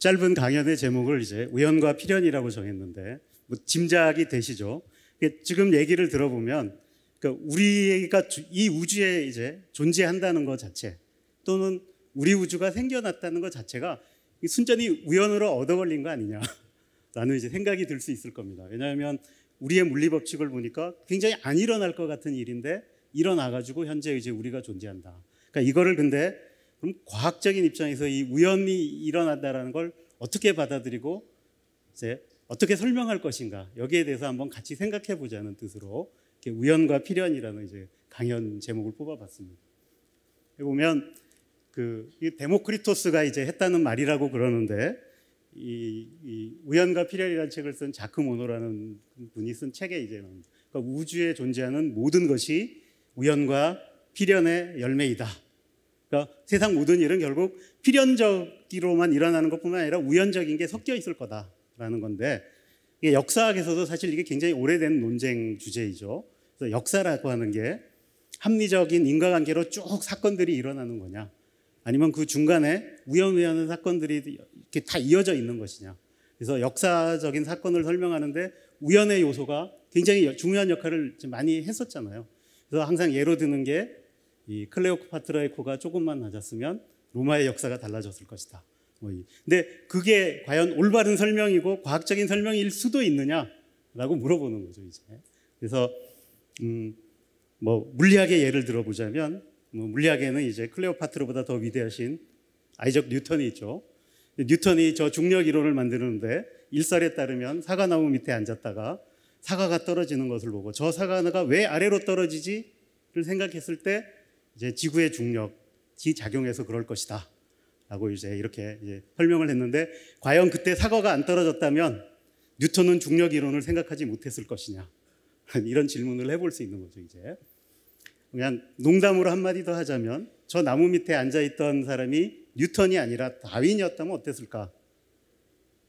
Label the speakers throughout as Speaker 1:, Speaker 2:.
Speaker 1: 짧은 강연의 제목을 이제 우연과 필연이라고 정했는데 뭐 짐작이 되시죠? 지금 얘기를 들어보면 그 우리가 이 우주에 이제 존재한다는 것 자체 또는 우리 우주가 생겨났다는 것 자체가 순전히 우연으로 얻어걸린 거 아니냐라는 이제 생각이 들 수 있을 겁니다. 왜냐하면 우리의 물리 법칙을 보니까 굉장히 안 일어날 것 같은 일인데 일어나가지고 현재 이제 우리가 존재한다. 그러니까 이거를 근데 그럼 과학적인 입장에서 이 우연이 일어났다라는걸 어떻게 받아들이고 이제 어떻게 설명할 것인가 여기에 대해서 한번 같이 생각해 보자는 뜻으로 우연과 필연이라는 이제 강연 제목을 뽑아봤습니다. 보면 그 데모크리토스가 이제 했다는 말이라고 그러는데 이, 이 우연과 필연이라는 책을 쓴 자크 모노라는 분이 쓴 책에 이제 그러니까 우주에 존재하는 모든 것이 우연과 필연의 열매이다. 그러니까 세상 모든 일은 결국 필연적으로만 일어나는 것뿐만 아니라 우연적인 게 섞여 있을 거다라는 건데 이게 역사학에서도 사실 이게 굉장히 오래된 논쟁 주제이죠. 그래서 역사라고 하는 게 합리적인 인과관계로 쭉 사건들이 일어나는 거냐 아니면 그 중간에 우연우연한 사건들이 이렇게 다 이어져 있는 것이냐. 그래서 역사적인 사건을 설명하는데 우연의 요소가 굉장히 중요한 역할을 많이 했었잖아요. 그래서 항상 예로 드는 게이 클레오파트라의 코가 조금만 낮았으면 로마의 역사가 달라졌을 것이다. 뭐 근데 그게 과연 올바른 설명이고 과학적인 설명일 수도 있느냐라고 물어보는 거죠 이제. 그래서 음, 뭐 물리학의 예를 들어보자면 뭐 물리학에는 이제 클레오파트라보다 더 위대하신 아이적 뉴턴이 있죠. 뉴턴이 저 중력 이론을 만드는데 일설에 따르면 사과나무 밑에 앉았다가 사과가 떨어지는 것을 보고 저 사과가 왜 아래로 떨어지지를 생각했을 때 이제 지구의 중력이 작용해서 그럴 것이다. 라고 이제 이렇게 이제 설명을 했는데 과연 그때 사과가 안 떨어졌다면 뉴턴은 중력 이론을 생각하지 못했을 것이냐. 이런 질문을 해볼 수 있는 거죠, 이제. 그냥 농담으로 한마디 더 하자면 저 나무 밑에 앉아있던 사람이 뉴턴이 아니라 다윈이었다면 어땠을까?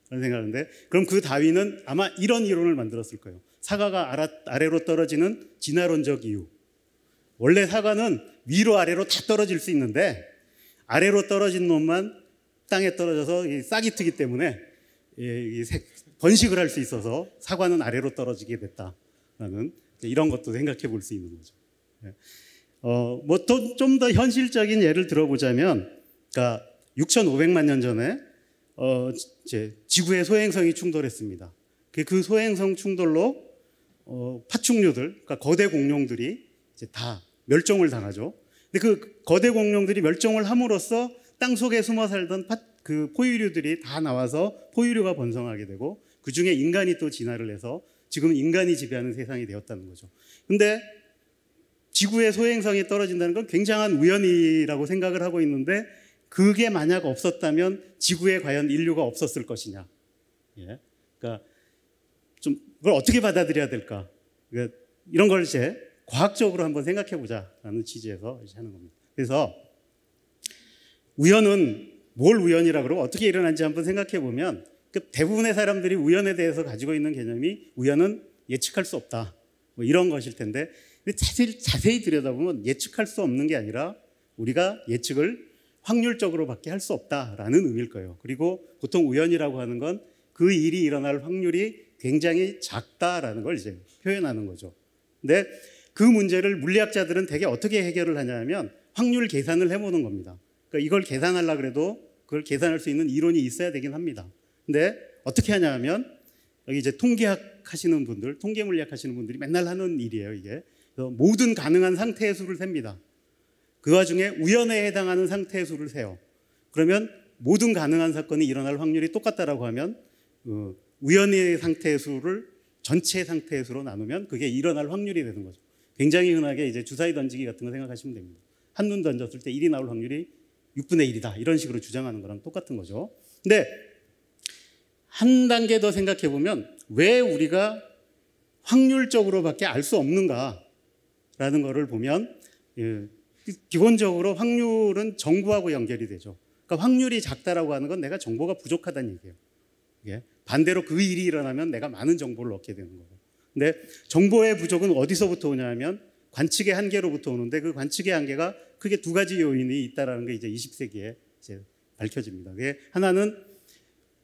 Speaker 1: 그런 생각하는데 그럼 그 다윈은 아마 이런 이론을 만들었을 거예요. 사과가 아래로 떨어지는 진화론적 이유. 원래 사과는 위로 아래로 다 떨어질 수 있는데 아래로 떨어진 놈만 땅에 떨어져서 싹이 트기 때문에 번식을 할 수 있어서 사과는 아래로 떨어지게 됐다라는 이런 것도 생각해 볼 수 있는 거죠. 예. 어, 뭐좀 더 현실적인 예를 들어보자면, 그러니까 6,500만 년 전에 어, 이제 지구의 소행성이 충돌했습니다. 그, 그 소행성 충돌로 어, 파충류들, 그러니까 거대 공룡들이 이제 다 멸종을 당하죠. 근데 그 거대 공룡들이 멸종을 함으로써 땅 속에 숨어 살던 파, 그 포유류들이 다 나와서 포유류가 번성하게 되고 그 중에 인간이 또 진화를 해서 지금 인간이 지배하는 세상이 되었다는 거죠. 근데 지구의 소행성이 떨어진다는 건 굉장한 우연이라고 생각을 하고 있는데 그게 만약 없었다면 지구에 과연 인류가 없었을 것이냐. 예. 그러니까 좀 그걸 어떻게 받아들여야 될까. 그러니까 이런 걸 이제 과학적으로 한번 생각해 보자라는 취지에서 하는 겁니다. 그래서 우연은 뭘 우연이라 고 그러고 어떻게 일어난지 한번 생각해 보면 그 대부분의 사람들이 우연에 대해서 가지고 있는 개념이 우연은 예측할 수 없다. 뭐 이런 것일 텐데 자세히, 자세히 들여다보면 예측할 수 없는 게 아니라 우리가 예측을 확률적으로밖에 할 수 없다라는 의미일 거예요. 그리고 보통 우연이라고 하는 건 그 일이 일어날 확률이 굉장히 작다라는 걸 이제 표현하는 거죠. 근데 그 문제를 물리학자들은 대개 어떻게 해결을 하냐면 확률 계산을 해보는 겁니다. 그러니까 이걸 계산하려 그래도 그걸 계산할 수 있는 이론이 있어야 되긴 합니다. 근데 어떻게 하냐면 여기 이제 통계학 하시는 분들, 통계 물리학 하시는 분들이 맨날 하는 일이에요, 이게. 모든 가능한 상태의 수를 셉니다. 그 와중에 우연에 해당하는 상태의 수를 세요. 그러면 모든 가능한 사건이 일어날 확률이 똑같다라고 하면 어, 우연의 상태의 수를 전체 상태의 수로 나누면 그게 일어날 확률이 되는 거죠. 굉장히 흔하게 이제 주사위 던지기 같은 거 생각하시면 됩니다. 한 눈 던졌을 때 1이 나올 확률이 6분의 1이다. 이런 식으로 주장하는 거랑 똑같은 거죠. 근데 한 단계 더 생각해 보면 왜 우리가 확률적으로밖에 알 수 없는가라는 거를 보면 예, 기본적으로 확률은 정보하고 연결이 되죠. 그러니까 확률이 작다라고 하는 건 내가 정보가 부족하다는 얘기예요. 예, 반대로 그 일이 일어나면 내가 많은 정보를 얻게 되는 거예요. 근데 정보의 부족은 어디서부터 오냐면 관측의 한계로부터 오는데 그 관측의 한계가 크게 두 가지 요인이 있다라는 게 이제 20세기에 이제 밝혀집니다. 그게 하나는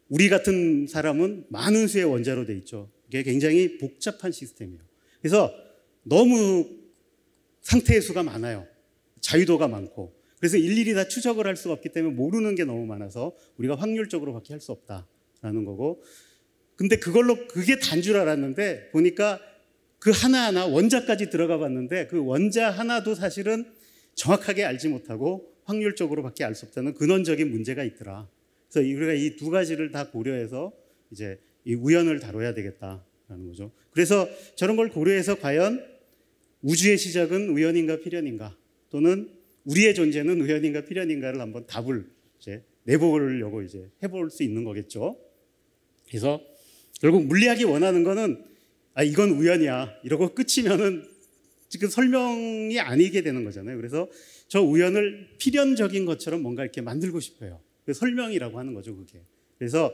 Speaker 1: 우리 같은 사람은 많은 수의 원자로 돼 있죠. 이게 굉장히 복잡한 시스템이에요. 그래서 너무 상태의 수가 많아요. 자유도가 많고. 그래서 일일이 다 추적을 할 수가 없기 때문에 모르는 게 너무 많아서 우리가 확률적으로밖에 할 수 없다라는 거고 근데 그걸로 그게 단 줄 알았는데 보니까 그 하나하나 원자까지 들어가 봤는데 그 원자 하나도 사실은 정확하게 알지 못하고 확률적으로밖에 알 수 없다는 근원적인 문제가 있더라. 그래서 우리가 이 두 가지를 다 고려해서 이제 이 우연을 다뤄야 되겠다라는 거죠. 그래서 저런 걸 고려해서 과연 우주의 시작은 우연인가 필연인가 또는 우리의 존재는 우연인가 필연인가를 한번 답을 이제 내보려고 이제 해볼 수 있는 거겠죠. 그래서 결국 물리학이 원하는 거는 아 이건 우연이야 이러고 끝이면은 지금 설명이 아니게 되는 거잖아요. 그래서 저 우연을 필연적인 것처럼 뭔가 이렇게 만들고 싶어요. 그 설명이라고 하는 거죠, 그게. 그래서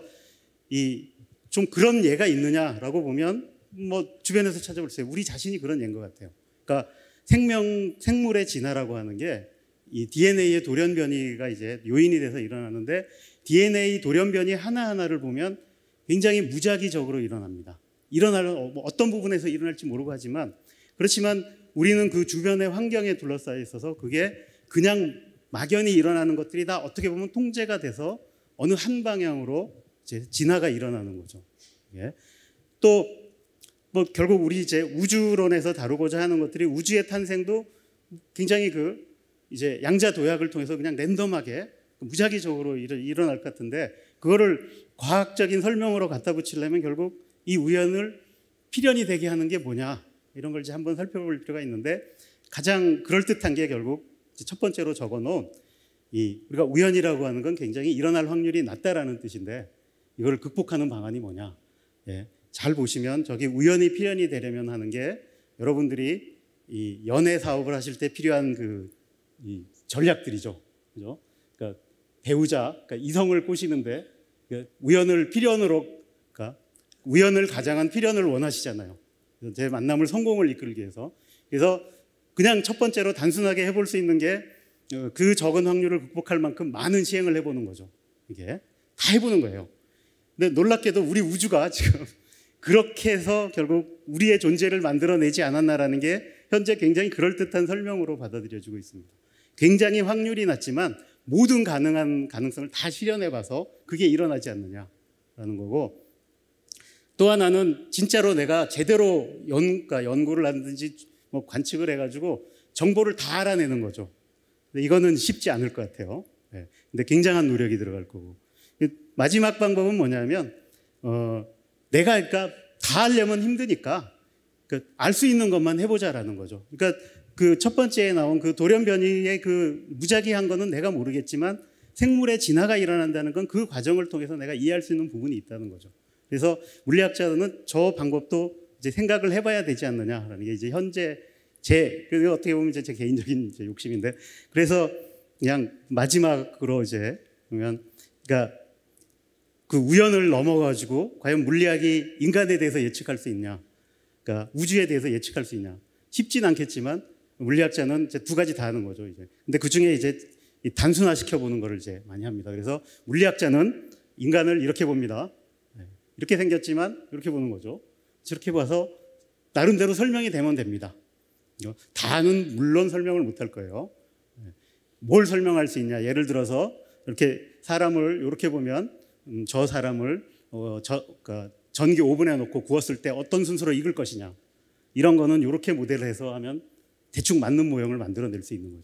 Speaker 1: 이 좀 그런 예가 있느냐라고 보면 뭐 주변에서 찾아볼수있어요 우리 자신이 그런 예인 것 같아요. 그러니까 생명 생물의 진화라고 하는 게 이 DNA의 돌연 변이가 이제 요인이 돼서 일어나는데 DNA 돌연 변이 하나 하나를 보면 굉장히 무작위적으로 일어납니다. 일어날 뭐 어떤 부분에서 일어날지 모르고 하지만 그렇지만 우리는 그 주변의 환경에 둘러싸여 있어서 그게 그냥 막연히 일어나는 것들이 다 어떻게 보면 통제가 돼서 어느 한 방향으로 진화가 일어나는 거죠. 예. 또 뭐 결국 우리 이제 우주론에서 다루고자 하는 것들이 우주의 탄생도 굉장히 그 이제 양자 도약을 통해서 그냥 랜덤하게 무작위적으로 일어날 것 같은데 그거를 과학적인 설명으로 갖다 붙이려면 결국 이 우연을 필연이 되게 하는 게 뭐냐 이런 걸 이제 한번 살펴볼 필요가 있는데 가장 그럴듯한 게 결국 첫 번째로 적어놓은 이 우리가 우연이라고 하는 건 굉장히 일어날 확률이 낮다라는 뜻인데 이걸 극복하는 방안이 뭐냐 예, 잘 보시면 저기 우연이 필연이 되려면 하는 게 여러분들이 이 연애 사업을 하실 때 필요한 그 전략들이죠 그죠 그러니까 배우자 그러니까 이성을 꼬시는데 그 우연을 필연으로 그러니까 우연을 가장한 필연을 원하시잖아요. 제 만남을 성공을 이끌기 위해서. 그래서 그냥 첫 번째로 단순하게 해볼 수 있는 게그 어, 적은 확률을 극복할 만큼 많은 시행을 해보는 거죠. 이게 다 해보는 거예요. 근데 놀랍게도 우리 우주가 지금 그렇게 해서 결국 우리의 존재를 만들어내지 않았나라는 게 현재 굉장히 그럴듯한 설명으로 받아들여지고 있습니다. 굉장히 확률이 낮지만 모든 가능한 가능성을 다 실현해 봐서 그게 일어나지 않느냐라는 거고 또 하나는 진짜로 내가 제대로 연, 그러니까 연구를 하든지 뭐 관측을 해가지고 정보를 다 알아내는 거죠. 근데 이거는 쉽지 않을 것 같아요. 네. 근데 굉장한 노력이 들어갈 거고. 마지막 방법은 뭐냐면, 어, 내가 그러니까 다 하려면 힘드니까, 그러니까 알 수 있는 것만 해보자라는 거죠. 그러니까 그첫 번째에 나온 그 돌연변이의 그 무작위한 거는 내가 모르겠지만 생물의 진화가 일어난다는 건 그 과정을 통해서 내가 이해할 수 있는 부분이 있다는 거죠. 그래서 물리학자들은 저 방법도 이제 생각을 해봐야 되지 않느냐라는 게 이제 현재 제, 그리고 어떻게 보면 이제 제 개인적인 이제 욕심인데 그래서 그냥 마지막으로 이제 보면 그러니까 그 우연을 넘어가지고 과연 물리학이 인간에 대해서 예측할 수 있냐, 그러니까 우주에 대해서 예측할 수 있냐 쉽진 않겠지만 물리학자는 이제 두 가지 다 하는 거죠. 이제. 근데 그 중에 이제 단순화 시켜보는 거를 이제 많이 합니다. 그래서 물리학자는 인간을 이렇게 봅니다. 네. 이렇게 생겼지만 이렇게 보는 거죠. 저렇게 봐서 나름대로 설명이 되면 됩니다. 어, 다는 물론 설명을 못 할 거예요. 네. 뭘 설명할 수 있냐? 예를 들어서 이렇게 사람을 이렇게 보면 음, 저 사람을 어, 그러니까 전기 오븐에 놓고 구웠을 때 어떤 순서로 익을 것이냐 이런 거는 이렇게 모델을 해서 하면 대충 맞는 모형을 만들어낼 수 있는 거죠.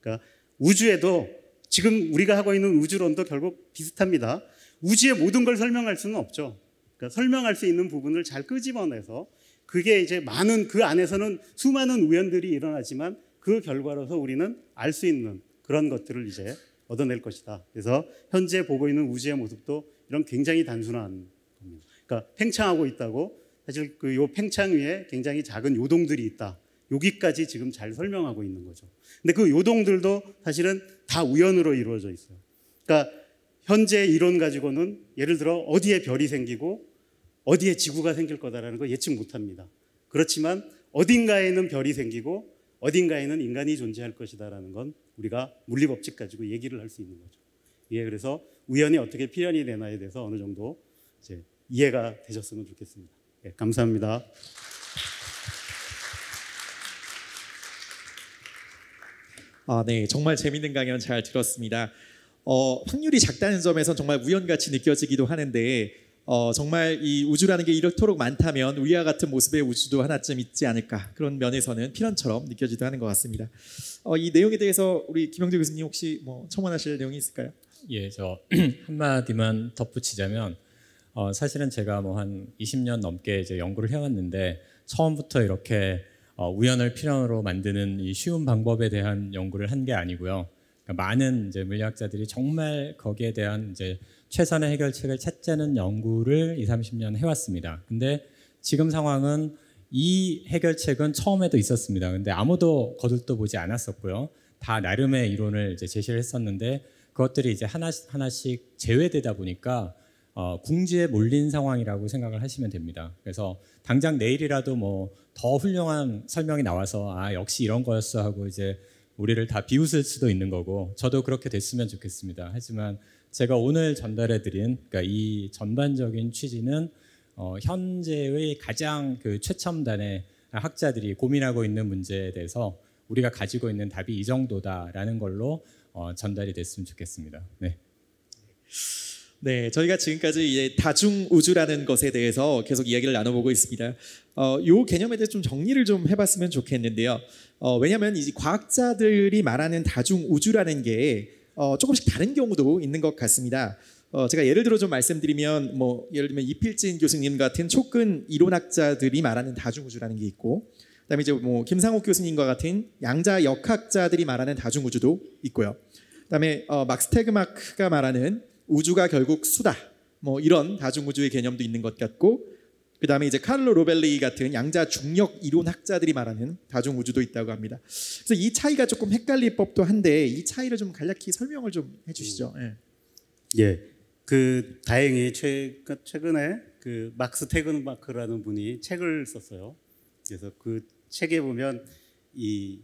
Speaker 1: 그러니까 우주에도 지금 우리가 하고 있는 우주론도 결국 비슷합니다. 우주의 모든 걸 설명할 수는 없죠. 그러니까 설명할 수 있는 부분을 잘 끄집어내서 그게 이제 많은 그 안에서는 수많은 우연들이 일어나지만 그 결과로서 우리는 알 수 있는 그런 것들을 이제 얻어낼 것이다. 그래서 현재 보고 있는 우주의 모습도 이런 굉장히 단순한 겁니다. 그러니까 팽창하고 있다고 사실 그 요 팽창 위에 굉장히 작은 요동들이 있다. 여기까지 지금 잘 설명하고 있는 거죠. 근데 그 요동들도 사실은 다 우연으로 이루어져 있어요. 그러니까 현재 이론 가지고는 예를 들어 어디에 별이 생기고 어디에 지구가 생길 거다라는 걸 예측 못 합니다. 그렇지만 어딘가에는 별이 생기고 어딘가에는 인간이 존재할 것이다라는 건 우리가 물리법칙 가지고 얘기를 할 수 있는 거죠. 예, 그래서 우연이 어떻게 필연이 되나에 대해서 어느 정도 이제 이해가 되셨으면 좋겠습니다. 예, 감사합니다. 아, 네, 정말 재밌는 강연 잘
Speaker 2: 들었습니다. 어, 확률이 작다는 점에서 정말 우연같이 느껴지기도 하는데 어, 정말 이 우주라는 게 이렇도록 많다면 우리와 같은 모습의 우주도 하나쯤 있지 않을까 그런 면에서는 필연처럼 느껴지기도 하는 것 같습니다. 어, 이 내용에 대해서 우리 김영재 교수님 혹시 뭐 첨언하실 내용이 있을까요?
Speaker 3: 예, 저 한마디만 덧붙이자면 어, 사실은 제가 뭐 한 20년 넘게 이제 연구를 해왔는데 처음부터 이렇게 어, 우연을 필연으로 만드는 이 쉬운 방법에 대한 연구를 한 게 아니고요. 그러니까 많은 이제 물리학자들이 정말 거기에 대한 이제 최선의 해결책을 찾자는 연구를 2, 30년 해왔습니다. 근데 지금 상황은 이 해결책은 처음에도 있었습니다. 근데 아무도 거들떠 보지 않았었고요. 다 나름의 이론을 이제 제시를 했었는데 그것들이 이제 하나 씩 하나씩 제외되다 보니까 어, 궁지에 몰린 상황이라고 생각을 하시면 됩니다. 그래서 당장 내일이라도 뭐 더 훌륭한 설명이 나와서 아 역시 이런 거였어 하고 이제 우리를 다 비웃을 수도 있는 거고 저도 그렇게 됐으면 좋겠습니다. 하지만 제가 오늘 전달해드린 그러니까 이 전반적인 취지는 어, 현재의 가장 그 최첨단의 학자들이 고민하고 있는 문제에 대해서 우리가 가지고 있는 답이 이 정도다라는 걸로 어, 전달이 됐으면 좋겠습니다. 네.
Speaker 2: 네, 저희가 지금까지 이제 다중 우주라는 것에 대해서 계속 이야기를 나눠보고 있습니다. 어, 요 개념에 대해 좀 정리를 좀 해봤으면 좋겠는데요. 어, 왜냐하면 이제 과학자들이 말하는 다중 우주라는 게 어, 조금씩 다른 경우도 있는 것 같습니다. 어, 제가 예를 들어 좀 말씀드리면 뭐 예를 들면 이필진 교수님 같은 초근 이론학자들이 말하는 다중 우주라는 게 있고, 그다음에 이제 뭐 김상욱 교수님과 같은 양자 역학자들이 말하는 다중 우주도 있고요. 그다음에 어, 막스 테그마크가 말하는 우주가 결국 수다. 뭐 이런 다중우주의 개념도 있는 것 같고 그 다음에 이제 칼로 로벨리 같은 양자 중력 이론학자들이
Speaker 1: 말하는 다중우주도 있다고 합니다. 그래서
Speaker 2: 이 차이가 조금 헷갈릴 법도 한데 이 차이를 좀 간략히 설명을 좀 해주시죠. 음.
Speaker 1: 예. 예. 그 다행히 최, 그 최근에 그 막스 테그마크라는 분이 책을 썼어요. 그래서 그 책에 보면 이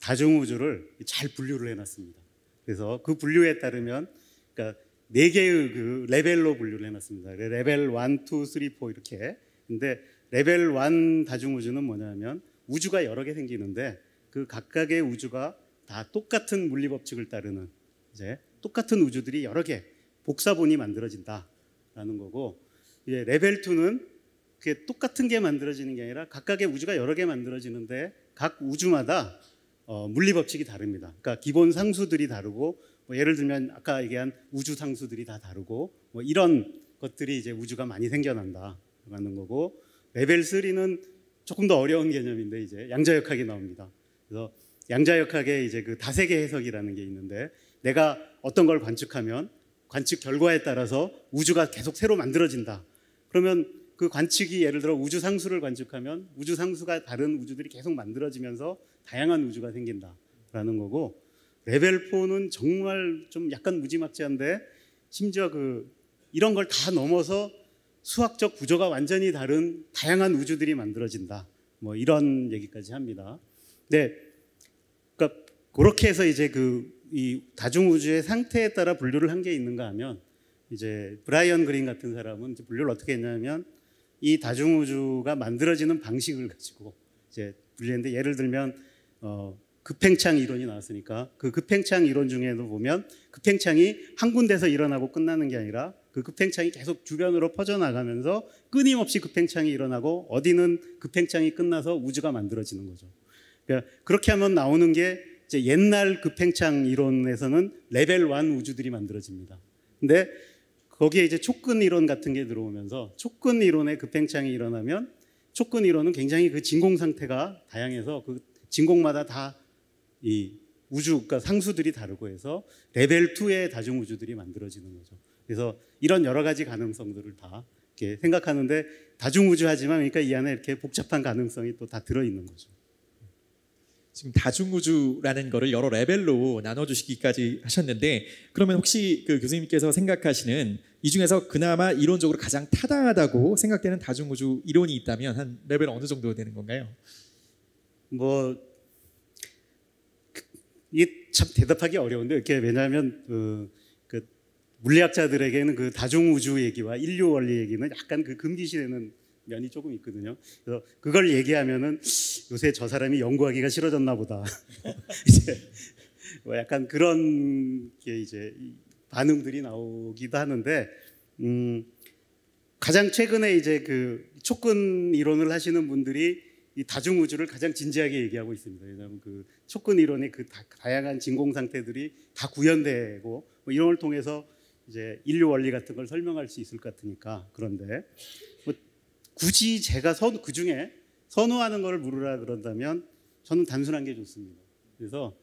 Speaker 1: 다중우주를 잘 분류를 해놨습니다. 그래서 그 분류에 따르면 그러니까 네 개의 그 레벨로 분류를 해놨습니다. 레벨 1, 2, 3, 4 이렇게. 근데 레벨 1 다중우주는 뭐냐면 우주가 여러 개 생기는데 그 각각의 우주가 다 똑같은 물리 법칙을 따르는 이제 똑같은 우주들이 여러 개 복사본이 만들어진다라는 거고 이제 레벨 2는 그게 똑같은 게 만들어지는 게 아니라 각각의 우주가 여러 개 만들어지는데 각 우주마다 어, 물리 법칙이 다릅니다. 그러니까 기본 상수들이 다르고 뭐 예를 들면 아까 얘기한 우주 상수들이 다 다르고 뭐 이런 것들이 이제 우주가 많이 생겨난다라는 거고 레벨 3는 조금 더 어려운 개념인데 이제 양자역학이 나옵니다. 그래서 양자역학의 이제 그 다세계 해석이라는 게 있는데 내가 어떤 걸 관측하면 관측 결과에 따라서 우주가 계속 새로 만들어진다. 그러면 그 관측이 예를 들어 우주 상수를 관측하면 우주 상수가 다른 우주들이 계속 만들어지면서 다양한 우주가 생긴다라는 거고 레벨 4는 정말 좀 약간 무지막지한데 심지어 그 이런 걸 다 넘어서 수학적 구조가 완전히 다른 다양한 우주들이 만들어진다. 뭐 이런 얘기까지 합니다. 네, 그러니까 그렇게 해서 이제 그 이 다중 우주의 상태에 따라 분류를 한 게 있는가 하면 이제 브라이언 그린 같은 사람은 분류를 어떻게 했냐면 이 다중 우주가 만들어지는 방식을 가지고 이제 분류했는데 예를 들면 어 급팽창 이론이 나왔으니까 그 급팽창 이론 중에도 보면 급팽창이 한 군데서 일어나고 끝나는 게 아니라 그 급팽창이 계속 주변으로 퍼져나가면서 끊임없이 급팽창이 일어나고 어디는 급팽창이 끝나서 우주가 만들어지는 거죠. 그러니까 그렇게 하면 나오는 게 이제 옛날 급팽창 이론에서는 레벨 1 우주들이 만들어집니다. 근데 거기에 이제 촉근 이론 같은 게 들어오면서 촉근 이론의 급팽창이 일어나면 촉근 이론은 굉장히 그 진공 상태가 다양해서 그 진공마다 다이 우주가 상수들이 다르고 해서 레벨 2의 다중 우주들이 만들어지는 거죠. 그래서 이런 여러 가지 가능성들을 다 이렇게 생각하는데 다중 우주하지만 그러니까 이 안에 이렇게 복잡한 가능성이 또 다 들어 있는 거죠.
Speaker 2: 지금 다중우주라는 거를 여러 레벨로 나눠주시기까지 하셨는데 그러면 혹시 그 교수님께서 생각하시는 이 중에서 그나마 이론적으로 가장 타당하다고 생각되는 다중우주 이론이 있다면 한 레벨 어느 정도 되는 건가요?
Speaker 1: 뭐 이참 대답하기 어려운데 이게 왜냐하면 그, 그 물리학자들에게는 그 다중우주 얘기와 인류 원리 얘기는 약간 그 금기시되는 면이 조금 있거든요. 그래서 그걸 얘기하면은 요새 저 사람이 연구하기가 싫어졌나 보다. 이제 뭐 약간 그런 게 이제 반응들이 나오기도 하는데 음 가장 최근에 이제 그 촉근 이론을 하시는 분들이 이 다중우주를 가장 진지하게 얘기하고 있습니다. 왜냐하면 그 속근 이론의 그 다, 양한 진공 상태들이 다 구현되고 뭐 이런 걸 통해서 이제 인류 원리 같은 걸 설명할 수 있을 것 같으니까 그런데 뭐 굳이 제가 선, 그 중에 선호하는 것을 물으라 그런다면 저는 단순한 게 좋습니다. 그래서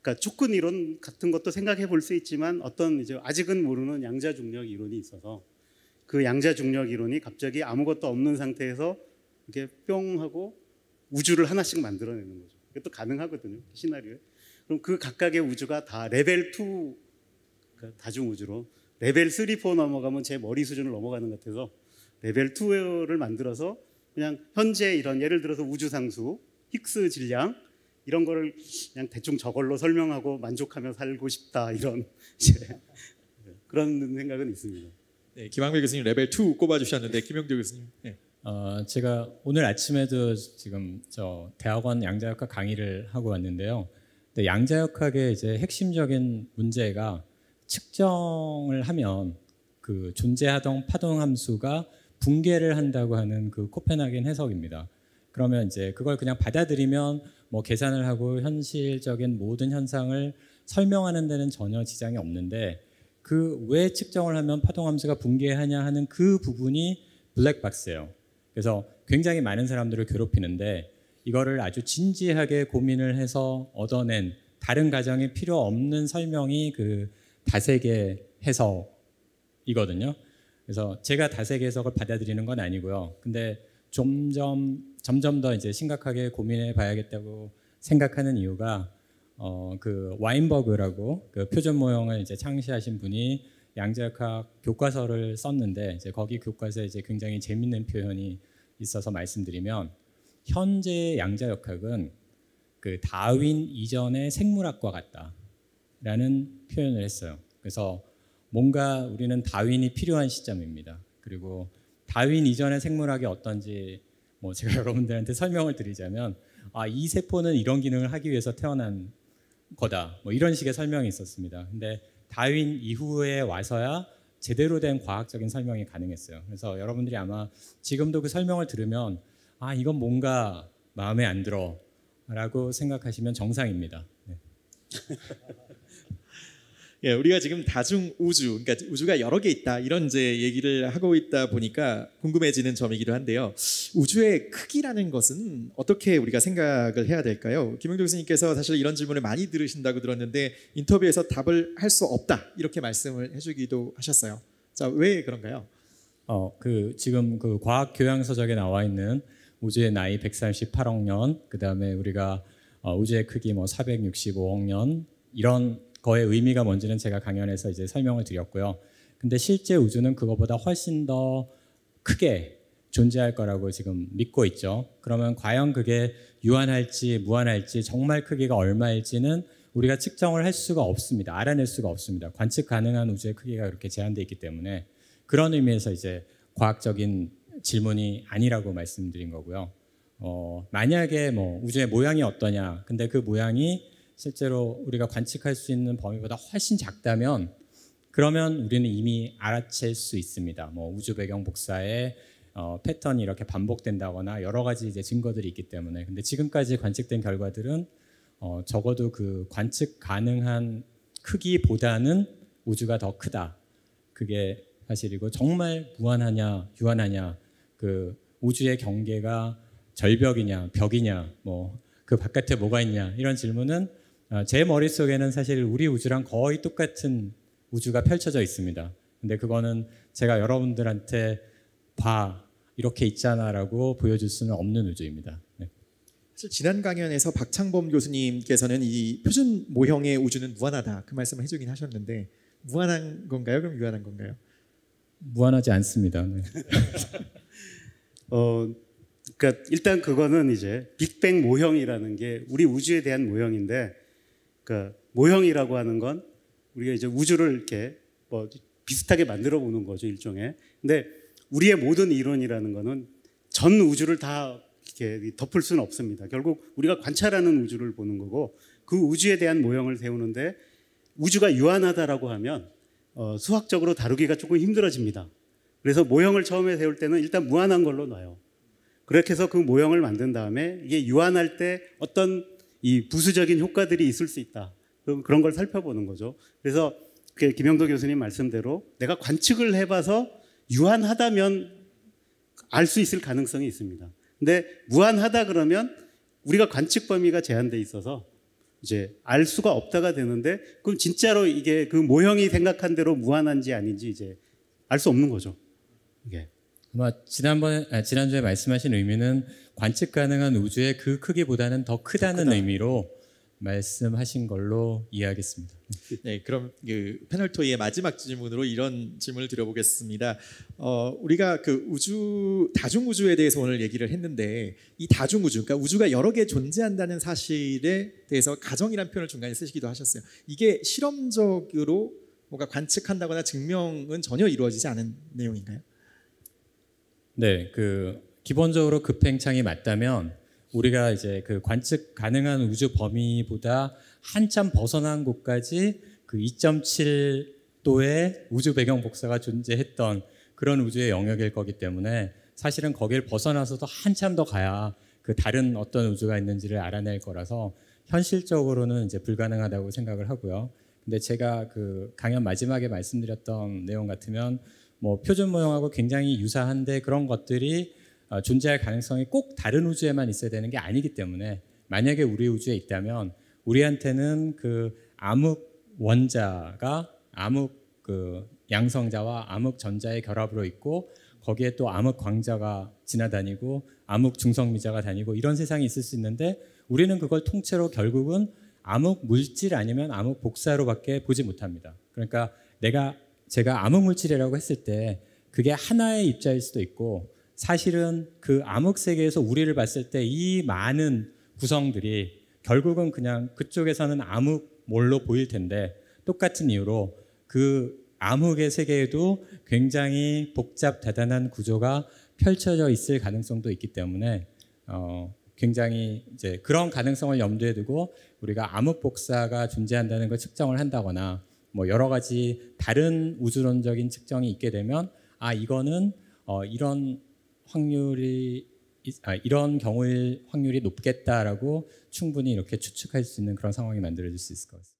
Speaker 1: 그러니까 축근 이론 같은 것도 생각해 볼 수 있지만 어떤 이제 아직은 모르는 양자 중력 이론이 있어서 그 양자 중력 이론이 갑자기 아무것도 없는 상태에서 이렇게 뿅 하고 우주를 하나씩 만들어내는 거죠. 그것도 가능하거든요. 시나리오에. 그럼 그 각각의 우주가 다 레벨 2 그러니까 다중 우주로 레벨 3, 4 넘어가면 제 머리 수준을 넘어가는 것 같아서 레벨 2를 만들어서 그냥 현재 이런 예를 들어서 우주 상수, 힉스 질량 이런 거를 그냥 대충 저걸로 설명하고 만족하며 살고 싶다 이런 그런 생각은 있습니다. 네, 김학배 교수님
Speaker 2: 레벨 2 꼽아주셨는데 김영조 교수님. 네.
Speaker 3: 어, 제가 오늘 아침에도 지금 저 대학원 양자역학 강의를 하고 왔는데요. 근데 양자역학의 이제 핵심적인 문제가 측정을 하면 그 존재하던 파동 함수가 붕괴를 한다고 하는 그 코펜하겐 해석입니다. 그러면 이제 그걸 그냥 받아들이면 뭐 계산을 하고 현실적인 모든 현상을 설명하는 데는 전혀 지장이 없는데 그 왜 측정을 하면 파동 함수가 붕괴하냐 하는 그 부분이 블랙박스예요. 그래서 굉장히 많은 사람들을 괴롭히는데 이거를 아주 진지하게 고민을 해서 얻어낸 다른 가정에 필요 없는 설명이 그 다세계 해석이거든요. 그래서 제가 다세계 해석을 받아들이는 건 아니고요. 근데 점점 점점 더 이제 심각하게 고민해 봐야겠다고 생각하는 이유가 어, 그 와인버그라고 그 표준 모형을 이제 창시하신 분이 양자역학 교과서를 썼는데 이제 거기 교과서에 이제 굉장히 재밌는 표현이 있어서 말씀드리면 현재 양자역학은 그 다윈 이전의 생물학과 같다라는 표현을 했어요. 그래서 뭔가 우리는 다윈이 필요한 시점입니다. 그리고 다윈 이전의 생물학이 어떤지 뭐 제가 여러분들한테 설명을 드리자면 아, 이 세포는 이런 기능을 하기 위해서 태어난 거다. 뭐 이런 식의 설명이 있었습니다. 근데 다윈 이후에 와서야 제대로 된 과학적인 설명이 가능했어요. 그래서 여러분들이 아마 지금도 그 설명을 들으면 아 이건 뭔가 마음에 안 들어라고 생각하시면 정상입니다. 네.
Speaker 2: 예, 우리가 지금 다중 우주, 그러니까 우주가 여러 개 있다 이런 이제 얘기를 하고 있다 보니까 궁금해지는 점이기도 한데요. 우주의 크기라는 것은 어떻게 우리가 생각을 해야 될까요? 김영도 교수님께서 사실 이런 질문을 많이 들으신다고 들었는데 인터뷰에서 답을 할 수 없다 이렇게 말씀을 해주기도 하셨어요. 자, 왜 그런가요?
Speaker 3: 어, 그 지금 그 과학 교양 서적에 나와 있는 우주의 나이 138억 년, 그 다음에 우리가 어, 우주의 크기 뭐 465억 년 이런 거의 의미가 뭔지는 제가 강연에서 이제 설명을 드렸고요. 근데 실제 우주는 그거보다 훨씬 더 크게 존재할 거라고 지금 믿고 있죠. 그러면 과연 그게 유한할지 무한할지 정말 크기가 얼마일지는 우리가 측정을 할 수가 없습니다. 알아낼 수가 없습니다. 관측 가능한 우주의 크기가 그렇게 제한되어 있기 때문에 그런 의미에서 이제 과학적인 질문이 아니라고 말씀드린 거고요. 어, 만약에 뭐 우주의 모양이 어떠냐, 근데 그 모양이 실제로 우리가 관측할 수 있는 범위보다 훨씬 작다면 그러면 우리는 이미 알아챌 수 있습니다. 뭐 우주 배경 복사의 어, 패턴이 이렇게 반복된다거나 여러 가지 이제 증거들이 있기 때문에 근데 지금까지 관측된 결과들은 어, 적어도 그 관측 가능한 크기보다는 우주가 더 크다. 그게 사실이고 정말 무한하냐 유한하냐 그 우주의 경계가 절벽이냐 벽이냐 뭐 그 바깥에 뭐가 있냐 이런 질문은 어, 제 머릿속에는 사실 우리 우주랑 거의 똑같은 우주가 펼쳐져 있습니다. 근데 그거는 제가 여러분들한테 봐 이렇게 있잖아라고 보여줄 수는 없는 우주입니다. 네. 사실
Speaker 2: 지난 강연에서 박창범 교수님께서는 이 표준 모형의 우주는 무한하다 그 말씀을
Speaker 3: 해주긴
Speaker 1: 하셨는데 무한한 건가요? 그럼 유한한 건가요?
Speaker 3: 무한하지 않습니다. 네.
Speaker 1: 어, 그러니까 일단 그거는 이제 빅뱅 모형이라는 게 우리 우주에 대한 모형인데 그 모형이라고 하는 건 우리가 이제 우주를 이렇게 뭐 비슷하게 만들어 보는 거죠 일종의. 근데 우리의 모든 이론이라는 거는 전 우주를 다 이렇게 덮을 수는 없습니다. 결국 우리가 관찰하는 우주를 보는 거고 그 우주에 대한 모형을 세우는데 우주가 유한하다라고 하면 어, 수학적으로 다루기가 조금 힘들어집니다. 그래서 모형을 처음에 세울 때는 일단 무한한 걸로 놔요. 그렇게 해서 그 모형을 만든 다음에 이게 유한할 때 어떤 이 부수적인 효과들이 있을 수 있다. 그런걸 살펴보는 거죠. 그래서 그 김영도 교수님 말씀대로 내가 관측을 해봐서 유한하다면 알 수 있을 가능성이 있습니다. 근데 무한하다 그러면 우리가 관측 범위가 제한돼 있어서 이제 알 수가 없다가 되는데 그럼 진짜로 이게 그 모형이 생각한 대로 무한한지 아닌지 이제 알 수 없는 거죠. 이게
Speaker 3: 아마 지난번 아, 지난주에 말씀하신 의미는 관측 가능한 우주의 그 크기보다는 더 크다는 더 의미로 말씀하신 걸로 이해하겠습니다. 네,
Speaker 2: 그럼 그 패널 토의의 마지막 질문으로 이런 질문을 드려보겠습니다. 어, 우리가 그 우주 다중 우주에 대해서 오늘 얘기를 했는데 이 다중 우주, 그러니까 우주가 여러 개 존재한다는 사실에 대해서 가정이란 표현을 중간에 쓰시기도 하셨어요. 이게 실험적으로 뭔가 관측한다거나 증명은 전혀 이루어지지 않은
Speaker 3: 내용인가요? 네, 그 기본적으로 급팽창이 맞다면 우리가 이제 그 관측 가능한 우주 범위보다 한참 벗어난 곳까지 그 2.7도의 우주 배경 복사가 존재했던 그런 우주의 영역일 거기 때문에 사실은 거길 벗어나서도 한참 더 가야 그 다른 어떤 우주가 있는지를 알아낼 거라서 현실적으로는 이제 불가능하다고 생각을 하고요. 근데 제가 그 강연 마지막에 말씀드렸던 내용 같으면 뭐 표준 모형하고 굉장히 유사한데 그런 것들이 어, 존재할 가능성이 꼭 다른 우주에만 있어야 되는 게 아니기 때문에 만약에 우리 우주에 있다면 우리한테는 그 암흑 원자가 암흑 그 양성자와 암흑 전자의 결합으로 있고 거기에 또 암흑 광자가 지나다니고 암흑 중성미자가 다니고 이런 세상이 있을 수 있는데 우리는 그걸 통째로 결국은 암흑 물질 아니면 암흑 복사로밖에 보지 못합니다. 그러니까 내가 제가 암흑물질이라고 했을 때 그게 하나의 입자일 수도 있고 사실은 그 암흑세계에서 우리를 봤을 때 이 많은 구성들이 결국은 그냥 그쪽에서는 암흑몰로 보일 텐데 똑같은 이유로 그 암흑의 세계에도 굉장히 복잡 대단한 구조가 펼쳐져 있을 가능성도 있기 때문에 어 굉장히 이제 그런 가능성을 염두에 두고 우리가 암흑 복사가 존재한다는 걸 측정을 한다거나 뭐 여러 가지 다른 우주론적인 측정이 있게 되면 아 이거는 어, 이런 확률이 아, 이런 경우일 확률이 높겠다라고
Speaker 1: 충분히 이렇게 추측할 수 있는 그런 상황이 만들어질 수 있을 것 같습니다.